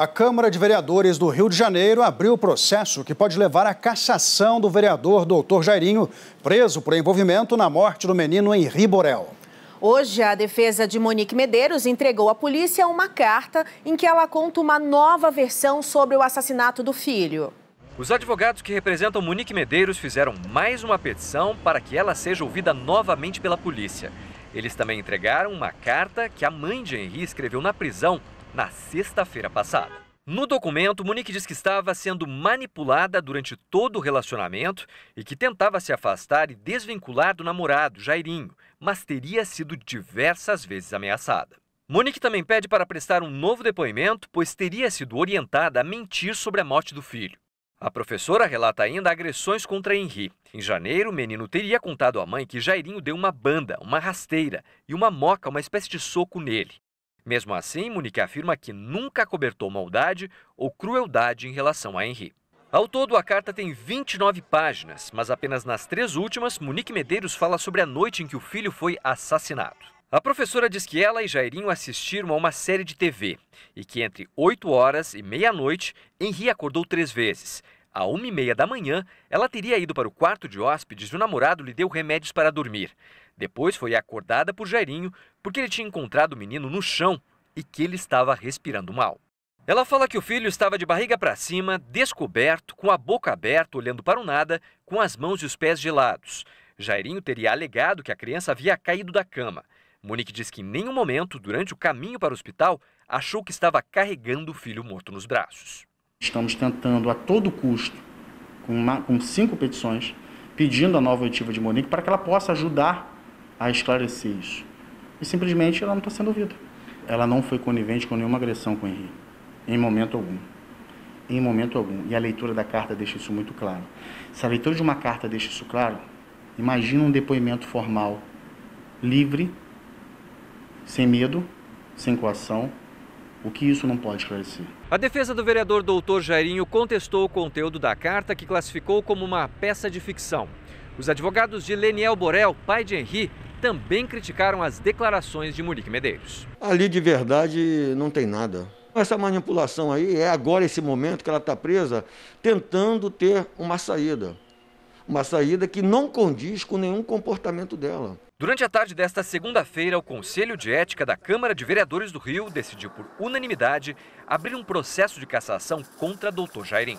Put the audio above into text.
A Câmara de Vereadores do Rio de Janeiro abriu o processo que pode levar à cassação do vereador doutor Jairinho, preso por envolvimento na morte do menino Henri Borel. Hoje, a defesa de Monique Medeiros entregou à polícia uma carta em que ela conta uma nova versão sobre o assassinato do filho. Os advogados que representam Monique Medeiros fizeram mais uma petição para que ela seja ouvida novamente pela polícia. Eles também entregaram uma carta que a mãe de Henri escreveu na prisão na sexta-feira passada. No documento, Monique diz que estava sendo manipulada durante todo o relacionamento e que tentava se afastar e desvincular do namorado, Jairinho, mas teria sido diversas vezes ameaçada. Monique também pede para prestar um novo depoimento, pois teria sido orientada a mentir sobre a morte do filho. A professora relata ainda agressões contra Henri. Em janeiro, o menino teria contado à mãe que Jairinho deu uma banda, uma rasteira e uma moca, uma espécie de soco nele. Mesmo assim, Munique afirma que nunca cobertou maldade ou crueldade em relação a Henri. Ao todo, a carta tem 29 páginas, mas apenas nas três últimas, Monique Medeiros fala sobre a noite em que o filho foi assassinado. A professora diz que ela e Jairinho assistiram a uma série de TV e que entre 8 horas e meia-noite, Henri acordou três vezes, à uma e meia da manhã, ela teria ido para o quarto de hóspedes e o namorado lhe deu remédios para dormir. Depois foi acordada por Jairinho porque ele tinha encontrado o menino no chão e que ele estava respirando mal. Ela fala que o filho estava de barriga para cima, descoberto, com a boca aberta, olhando para o nada, com as mãos e os pés gelados. Jairinho teria alegado que a criança havia caído da cama. Monique diz que em nenhum momento, durante o caminho para o hospital, achou que estava carregando o filho morto nos braços. Estamos tentando a todo custo, com, uma, com cinco petições, pedindo a nova oitiva de Monique para que ela possa ajudar a esclarecer isso. E simplesmente ela não está sendo ouvida. Ela não foi conivente com nenhuma agressão com o Henrique, em momento algum. Em momento algum. E a leitura da carta deixa isso muito claro. Se a leitura de uma carta deixa isso claro, imagina um depoimento formal, livre, sem medo, sem coação, o que isso não pode esclarecer. A defesa do vereador doutor Jairinho contestou o conteúdo da carta que classificou como uma peça de ficção. Os advogados de Leniel Borel, pai de Henri, também criticaram as declarações de Murique Medeiros. Ali de verdade não tem nada. Essa manipulação aí é agora esse momento que ela está presa, tentando ter uma saída uma saída que não condiz com nenhum comportamento dela. Durante a tarde desta segunda-feira, o Conselho de Ética da Câmara de Vereadores do Rio decidiu por unanimidade abrir um processo de cassação contra Dr. Jairim.